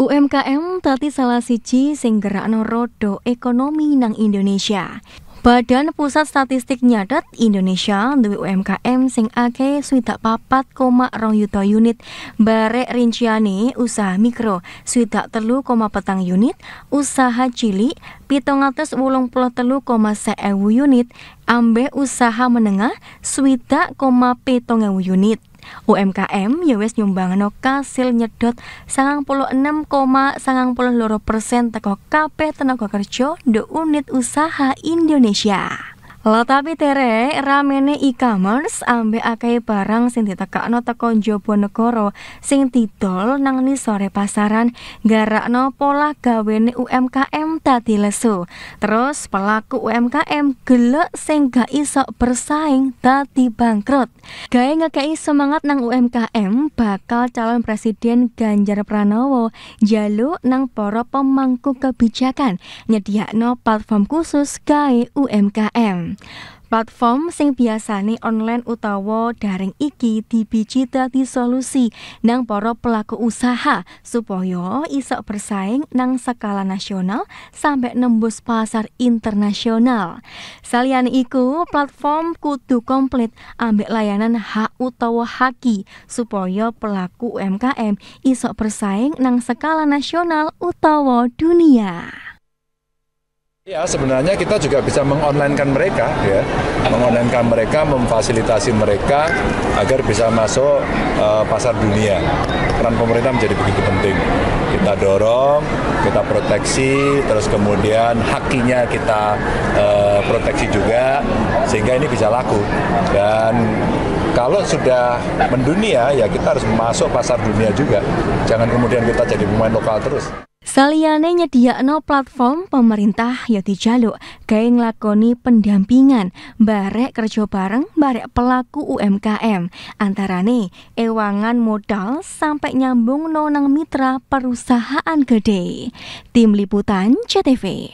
UMKM tadi salah siji sing gerakno rodo ekonomi nang Indonesia. Badan Pusat Statistik nyadat Indonesia duwe UMKM sing ake swidak papat koma rong yuta unit barek rinciane usaha mikro suita telu koma petang unit usaha cilik pitong atas wulung puluh telu koma seewu unit ambe usaha menengah suita koma petong unit UMKM ya wis no kasil nyedot 96,92 persen teko kabeh tenaga kerja do unit usaha Indonesia. Lo tapi tere ramene e-commerce ambek akeh barang sing ditekakno teko njaba negara sing didol nang nisore pasaran garakno pola gawene UMKM tadi lesu. Terus pelaku UMKM gelek sing gak iso bersaing tadi bangkrut. Gawe ngekei semangat nang UMKM bakal calon presiden Ganjar Pranowo jaluk nang poro pemangku kebijakan nyediakno platform khusus gawe UMKM. Platform sing biasane online utawa daring iki dibiji tadi solusi nang para pelaku usaha supaya iso bersaing nang skala nasional sampai nembus pasar internasional. Salian iku, platform kudu komplit ambek layanan hak utawa haki supaya pelaku UMKM iso bersaing nang skala nasional utawa dunia. Ya sebenarnya kita juga bisa mengonlinekan mereka ya, mengonlinekan mereka, memfasilitasi mereka agar bisa masuk uh, pasar dunia. Peran pemerintah menjadi begitu penting. Kita dorong, kita proteksi, terus kemudian hakinya kita uh, proteksi juga sehingga ini bisa laku. Dan kalau sudah mendunia ya kita harus masuk pasar dunia juga. Jangan kemudian kita jadi pemain lokal terus. Saliyane nyediakno platform pemerintah ya dijaluk gawe nglakoni pendampingan barek kerja bareng barek pelaku UMKM antarane ewangan modal sampai nyambung nonang mitra perusahaan gede. Tim liputan CTV.